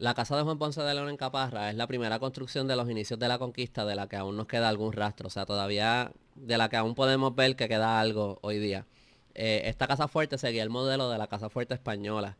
La casa de Juan Ponce de León en Caparra es la primera construcción de los inicios de la conquista de la que aún nos queda algún rastro, o sea, todavía de la que aún podemos ver que queda algo hoy día. Eh, esta casa fuerte seguía el modelo de la casa fuerte española.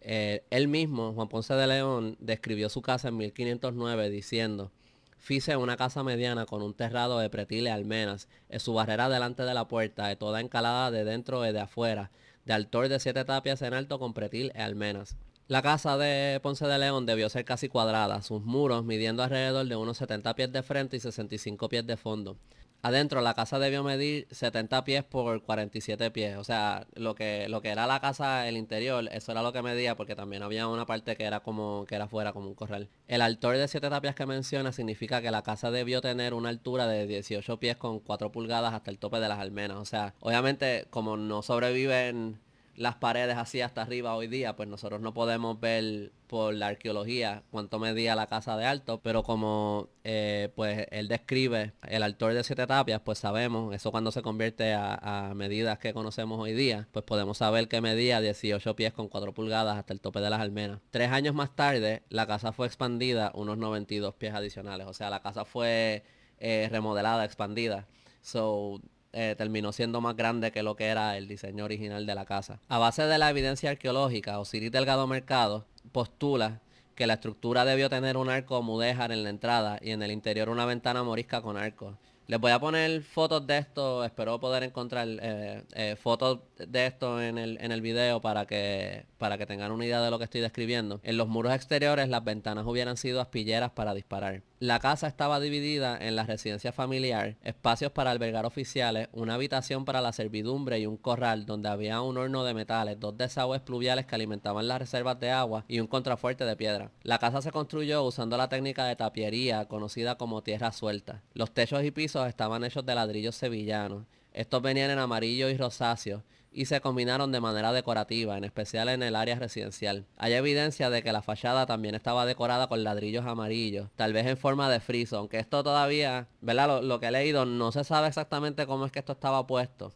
Eh, él mismo, Juan Ponce de León, describió su casa en 1509 diciendo, Fice una casa mediana con un terrado de y almenas, en su barrera delante de la puerta, de toda encalada de dentro y de afuera, de altor de siete tapias en alto con pretil y e almenas. La casa de Ponce de León debió ser casi cuadrada, sus muros midiendo alrededor de unos 70 pies de frente y 65 pies de fondo. Adentro la casa debió medir 70 pies por 47 pies, o sea, lo que, lo que era la casa, el interior, eso era lo que medía porque también había una parte que era como que era fuera, como un corral. El altor de 7 tapias que menciona significa que la casa debió tener una altura de 18 pies con 4 pulgadas hasta el tope de las almenas, o sea, obviamente como no sobreviven las paredes así hasta arriba hoy día, pues nosotros no podemos ver por la arqueología cuánto medía la casa de alto, pero como eh, pues él describe el autor de siete tapias, pues sabemos, eso cuando se convierte a, medidas que conocemos hoy día, pues podemos saber que medía 18 pies con 4 pulgadas hasta el tope de las almenas. Tres años más tarde, la casa fue expandida unos 92 pies adicionales, o sea, la casa fue eh, remodelada, expandida. So, eh, terminó siendo más grande que lo que era el diseño original de la casa. A base de la evidencia arqueológica, Osiris Delgado Mercado postula que la estructura debió tener un arco mudéjar en la entrada y en el interior una ventana morisca con arco. Les voy a poner fotos de esto, espero poder encontrar eh, eh, fotos de esto en el, en el video para que, para que tengan una idea de lo que estoy describiendo. En los muros exteriores las ventanas hubieran sido aspilleras para disparar. La casa estaba dividida en la residencia familiar, espacios para albergar oficiales, una habitación para la servidumbre y un corral donde había un horno de metales, dos desagües pluviales que alimentaban las reservas de agua y un contrafuerte de piedra. La casa se construyó usando la técnica de tapiería conocida como tierra suelta. Los techos y pisos estaban hechos de ladrillos sevillanos estos venían en amarillo y rosáceo y se combinaron de manera decorativa, en especial en el área residencial. Hay evidencia de que la fachada también estaba decorada con ladrillos amarillos, tal vez en forma de friso, aunque esto todavía, ¿verdad? Lo, que he leído no se sabe exactamente cómo es que esto estaba puesto.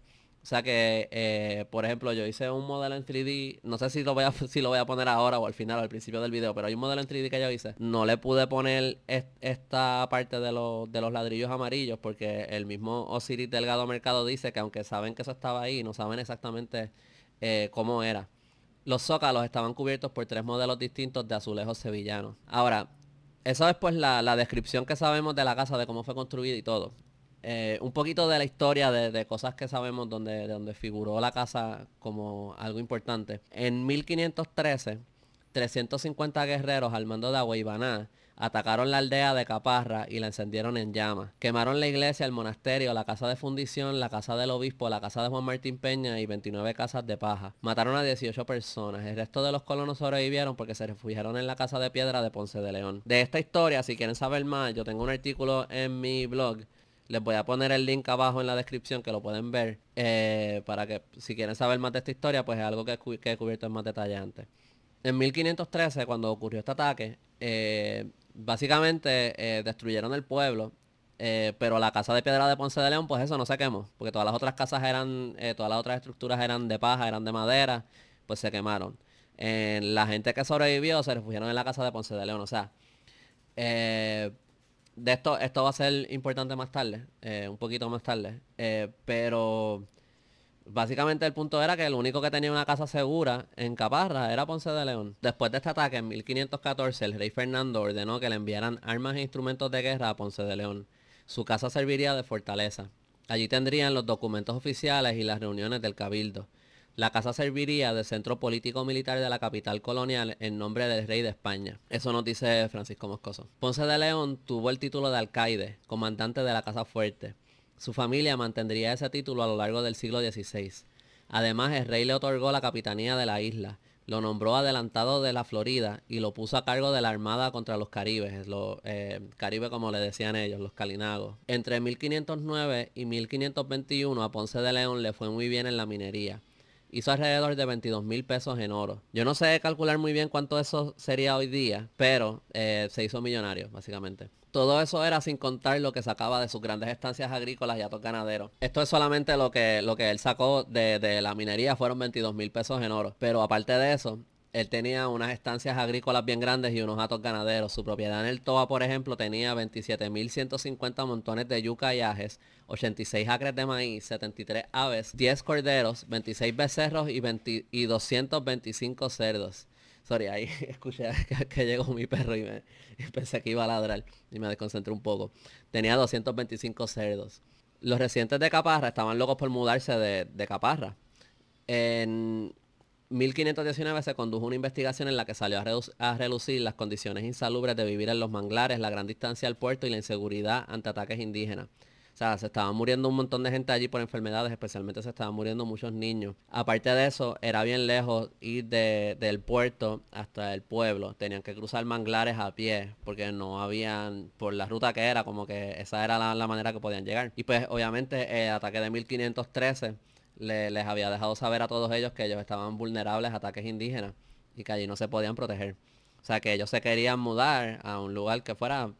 O sea que, eh, por ejemplo, yo hice un modelo en 3D, no sé si lo, voy a, si lo voy a poner ahora o al final o al principio del video, pero hay un modelo en 3D que yo hice. No le pude poner esta parte de, de los ladrillos amarillos porque el mismo Osiris Delgado Mercado dice que aunque saben que eso estaba ahí, no saben exactamente eh, cómo era. Los zócalos estaban cubiertos por tres modelos distintos de azulejos sevillanos. Ahora, eso es pues la, la descripción que sabemos de la casa, de cómo fue construida y todo. Eh, un poquito de la historia de, cosas que sabemos donde, donde figuró la casa como algo importante. En 1513, 350 guerreros al mando de Agüeybaná atacaron la aldea de Caparra y la encendieron en llamas. Quemaron la iglesia, el monasterio, la casa de fundición, la casa del obispo, la casa de Juan Martín Peña y 29 casas de paja. Mataron a 18 personas. El resto de los colonos sobrevivieron porque se refugiaron en la casa de piedra de Ponce de León. De esta historia, si quieren saber más, yo tengo un artículo en mi blog les voy a poner el link abajo en la descripción que lo pueden ver. Eh, para que si quieren saber más de esta historia, pues es algo que, he cubierto en más detalle antes. En 1513, cuando ocurrió este ataque, eh, básicamente eh, destruyeron el pueblo. pero la casa de piedra de Ponce de León, pues eso no se quemó. Porque todas las otras casas eran, todas las otras estructuras eran de paja, eran de madera, pues se quemaron. la gente que sobrevivió se refugiaron en la casa de Ponce de León. O sea, esto, esto va a ser importante más tarde, eh, un poquito más tarde. Eh, pero básicamente el punto era que el único que tenía una casa segura en Caparra era Ponce de León. Después de este ataque en 1514, el rey Fernando ordenó que le enviaran armas e instrumentos de guerra a Ponce de León. Su casa serviría de fortaleza. Allí tendrían los documentos oficiales y las reuniones del cabildo la casa serviría de centro político militar de la capital colonial en nombre del rey de España. Eso nos dice Francisco Moscoso. Ponce de León tuvo el título de alcaide, comandante de la Casa Fuerte. Su familia mantendría ese título a lo largo del siglo XVI. Además, el rey le otorgó la capitanía de la isla, lo nombró adelantado de la Florida y lo puso a cargo de la Armada contra los Caribes, los eh, Caribe como le decían ellos, los Calinagos. Entre 1509 y 1521 a Ponce de León le fue muy bien en la minería hizo alrededor de 22 mil pesos en oro. Yo no sé calcular muy bien cuánto eso sería hoy día, pero eh, se hizo millonario, básicamente. Todo eso era sin contar lo que sacaba de sus grandes estancias agrícolas y atos ganaderos. Esto es solamente lo que, lo que él sacó de, de la minería, fueron 22 mil pesos en oro. Pero aparte de eso, él tenía unas estancias agrícolas bien grandes y unos atos ganaderos. Su propiedad en el Toa, por ejemplo, tenía 27.150 montones de yuca y ajes, 86 acres de maíz, 73 aves, 10 corderos, 26 becerros y, 225 cerdos. Sorry, ahí escuché que, llegó mi perro y, me, pensé que iba a ladrar y me desconcentré un poco. Tenía 225 cerdos. Los residentes de Caparra estaban locos por mudarse de, de Caparra. En, 1519 se condujo una investigación en la que salió a, relucir las condiciones insalubres de vivir en los manglares, la gran distancia al puerto y la inseguridad ante ataques indígenas. O sea, se estaban muriendo un montón de gente allí por enfermedades, especialmente se estaban muriendo muchos niños. Aparte de eso, era bien lejos ir del puerto hasta el pueblo. Tenían que cruzar manglares a pie porque no habían, por la ruta que era, como que esa era la, la manera que podían llegar. Y pues obviamente el eh, ataque de 1513 les había dejado saber a todos ellos que ellos estaban vulnerables a ataques indígenas y que allí no se podían proteger. O sea, que ellos se querían mudar a un lugar que fuera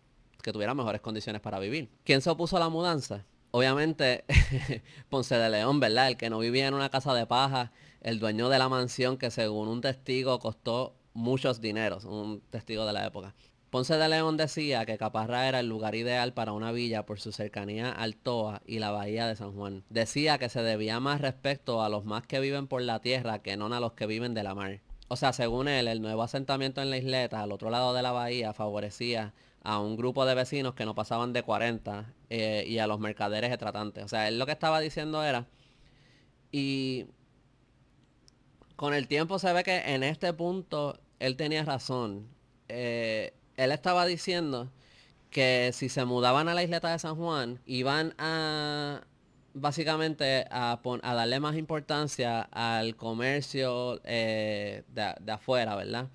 que tuviera mejores condiciones para vivir. ¿Quién se opuso a la mudanza? Obviamente Ponce de León, ¿verdad? El que no vivía en una casa de paja, el dueño de la mansión que según un testigo costó muchos dineros, un testigo de la época. Ponce de León decía que Caparra era el lugar ideal para una villa por su cercanía al Toa y la bahía de San Juan. Decía que se debía más respecto a los más que viven por la tierra que no a los que viven de la mar. O sea, según él, el nuevo asentamiento en la isleta, al otro lado de la bahía, favorecía a un grupo de vecinos que no pasaban de 40 eh, y a los mercaderes de tratantes. O sea, él lo que estaba diciendo era, y con el tiempo se ve que en este punto él tenía razón. Eh, él estaba diciendo que si se mudaban a la isleta de San Juan, iban a básicamente a, darle más importancia al comercio eh, de, afuera, ¿verdad?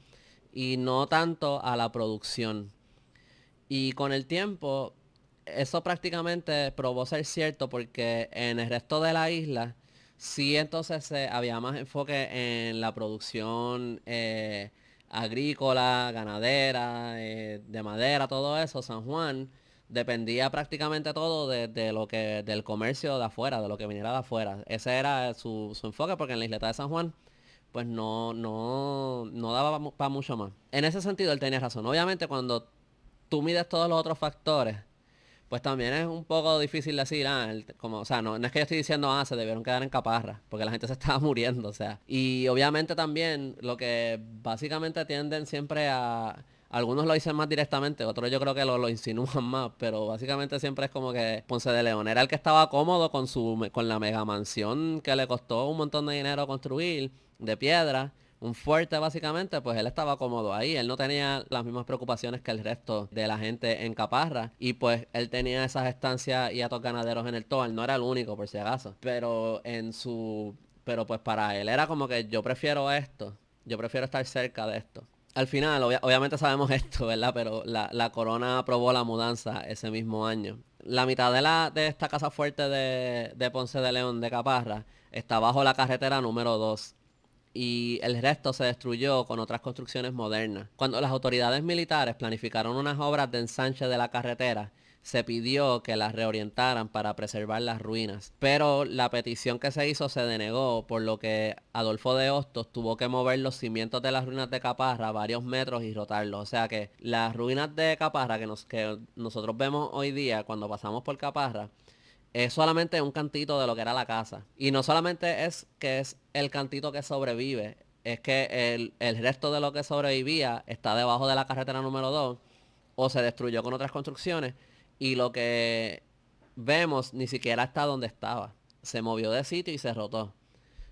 Y no tanto a la producción. Y con el tiempo, eso prácticamente probó ser cierto porque en el resto de la isla, sí entonces había más enfoque en la producción eh, agrícola, ganadera, eh, de madera, todo eso, San Juan dependía prácticamente todo de, lo que del comercio de afuera, de lo que viniera de afuera. Ese era su, enfoque porque en la isleta de San Juan pues no no no daba para mucho más. En ese sentido él tenía razón. Obviamente cuando tú mides todos los otros factores, pues también es un poco difícil decir, ah, como, o sea, no, es que yo estoy diciendo, ah, se debieron quedar en caparra, porque la gente se estaba muriendo, o sea. Y obviamente también lo que básicamente tienden siempre a... Algunos lo dicen más directamente, otros yo creo que lo, lo insinúan más, pero básicamente siempre es como que Ponce de León era el que estaba cómodo con, su, con la mega mansión que le costó un montón de dinero construir, de piedra, un fuerte básicamente, pues él estaba cómodo ahí. Él no tenía las mismas preocupaciones que el resto de la gente en Caparra. Y pues él tenía esas estancias y atos ganaderos en el Toal. No era el único, por si acaso. Pero en su... Pero pues para él era como que yo prefiero esto. Yo prefiero estar cerca de esto. Al final, obviamente sabemos esto, ¿verdad? Pero la, corona aprobó la mudanza ese mismo año la mitad de, la, de esta casa fuerte de, de, Ponce de León de Caparra está bajo la carretera número 2 y el resto se destruyó con otras construcciones modernas. Cuando las autoridades militares planificaron unas obras de ensanche de la carretera, se pidió que las reorientaran para preservar las ruinas, pero la petición que se hizo se denegó, por lo que Adolfo de Hostos tuvo que mover los cimientos de las ruinas de Caparra varios metros y rotarlos. O sea que las ruinas de Caparra que, que nosotros vemos hoy día cuando pasamos por Caparra, es solamente un cantito de lo que era la casa. Y no solamente es que es el cantito que sobrevive, es que el, resto de lo que sobrevivía está debajo de la carretera número 2 o se destruyó con otras construcciones y lo que vemos ni siquiera está donde estaba. Se movió de sitio y se rotó.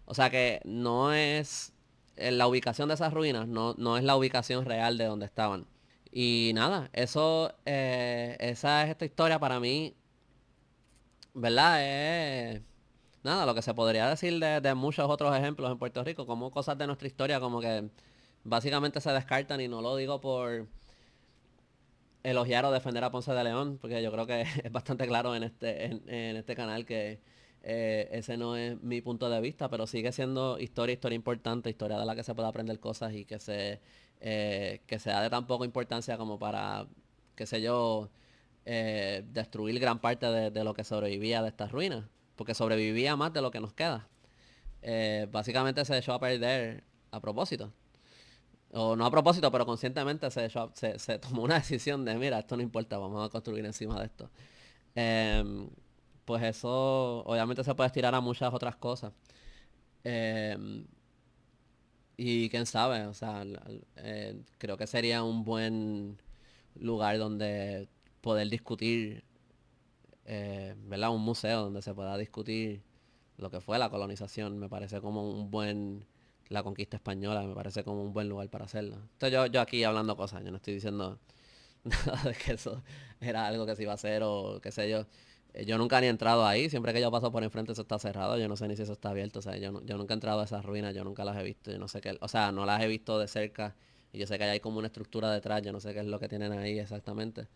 O sea que no es la ubicación de esas ruinas, no, es la ubicación real de donde estaban. Y nada, eso, eh, esa es esta historia para mí ¿verdad? Es, nada, lo que se podría decir de, muchos otros ejemplos en Puerto Rico, como cosas de nuestra historia como que básicamente se descartan y no lo digo por elogiar o defender a Ponce de León, porque yo creo que es bastante claro en este, en, este canal que eh, ese no es mi punto de vista, pero sigue siendo historia, historia importante, historia de la que se puede aprender cosas y que se, eh, que se da de tan poca importancia como para, qué sé yo, eh, destruir gran parte de, lo que sobrevivía de estas ruinas, porque sobrevivía más de lo que nos queda. Eh, básicamente se echó a perder a propósito. O no a propósito, pero conscientemente se, se, tomó una decisión de, mira, esto no importa, vamos a construir encima de esto. Em, pues eso obviamente se puede estirar a muchas otras cosas. Em, y quién sabe, o sea, eh, creo que sería un buen lugar donde poder discutir, eh, ¿verdad? Un museo donde se pueda discutir lo que fue la colonización, me parece como un buen, la conquista española, me parece como un buen lugar para hacerlo. Entonces yo, yo aquí hablando cosas, yo no estoy diciendo nada que eso era algo que se iba a hacer o qué sé yo. Eh, yo nunca ni he entrado ahí, siempre que yo paso por enfrente eso está cerrado, yo no sé ni si eso está abierto, o sea, yo, yo nunca he entrado a esas ruinas, yo nunca las he visto, yo no sé qué, o sea, no las he visto de cerca, y yo sé que hay como una estructura detrás, yo no sé qué es lo que tienen ahí exactamente.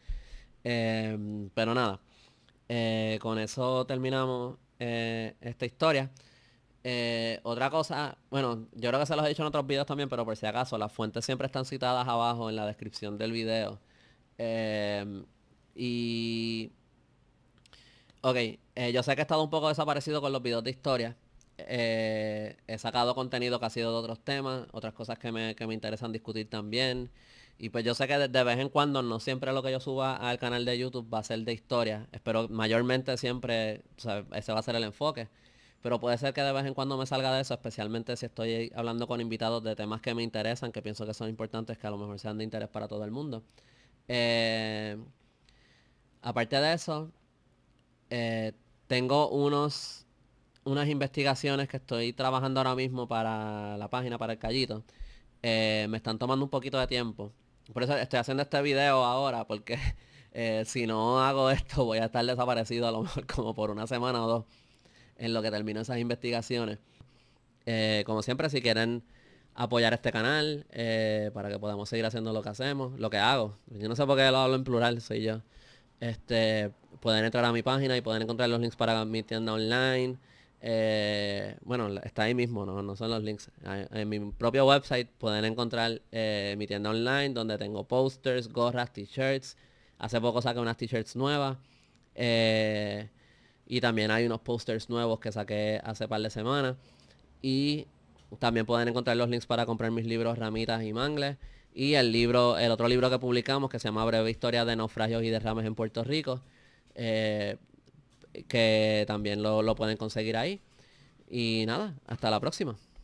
Em, pero nada, eh, con eso terminamos eh, esta historia. Eh, otra cosa, bueno, yo creo que se los he dicho en otros videos también, pero por si acaso, las fuentes siempre están citadas abajo en la descripción del video. Em, y... Ok, yo sé que he estado un poco desaparecido con los videos de historia. he sacado contenido que ha sido de otros temas, otras cosas que me, que me interesan discutir también. Y pues yo sé que de, vez en cuando, no siempre lo que yo suba al canal de YouTube va a ser de historia. Espero mayormente siempre, ese va a ser el enfoque. Pero puede ser que de vez en cuando me salga de eso, especialmente si estoy hablando con invitados de temas que me interesan, que pienso que son importantes, que a lo mejor sean de interés para todo el mundo. Eh, aparte de eso, eh, tengo unos, unas investigaciones que estoy trabajando ahora mismo para la página, para el callito. Eh, me están tomando un poquito de tiempo por eso estoy haciendo este video ahora, porque eh, si no hago esto voy a estar desaparecido a lo mejor como por una semana o dos en lo que termino esas investigaciones. Eh, como siempre, si quieren apoyar este canal eh, para que podamos seguir haciendo lo que hacemos, lo que hago. Yo no sé por qué lo hablo en plural, soy yo. Este, pueden entrar a mi página y pueden encontrar los links para mi tienda online. Eh, bueno, está ahí mismo, no, son los links. En mi propio website pueden encontrar eh, mi tienda online donde tengo posters, gorras, t-shirts. Hace poco saqué unas t-shirts nuevas. Eh, y también hay unos posters nuevos que saqué hace par de semanas. Y también pueden encontrar los links para comprar mis libros Ramitas y Mangles. Y el libro, el otro libro que publicamos que se llama Breve Historia de Naufragios y Derrames en Puerto Rico que también lo, pueden conseguir ahí. Y nada, hasta la próxima.